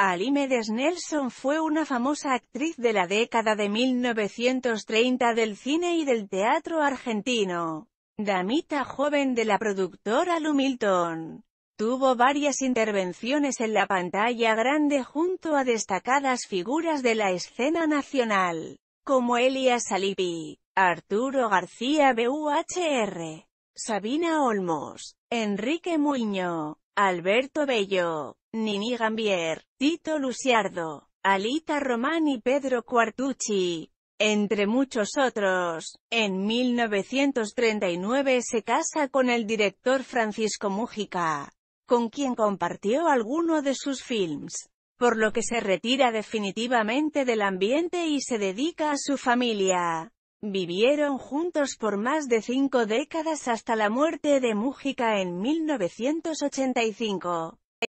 Alimedes Nelson fue una famosa actriz de la década de 1930 del cine y del teatro argentino. Damita joven de la productora Lumilton. Tuvo varias intervenciones en la pantalla grande junto a destacadas figuras de la escena nacional, como Elias Salipi, Arturo García BUHR, Sabina Olmos, Enrique Muño, Alberto Bello, Nini Gambier, Tito Luciardo, Alita Román y Pedro Quartucci, entre muchos otros. En 1939 se casa con el director Francisco Mújica, con quien compartió alguno de sus films, por lo que se retira definitivamente del ambiente y se dedica a su familia. Vivieron juntos por más de cinco décadas hasta la muerte de Mújica en 1985.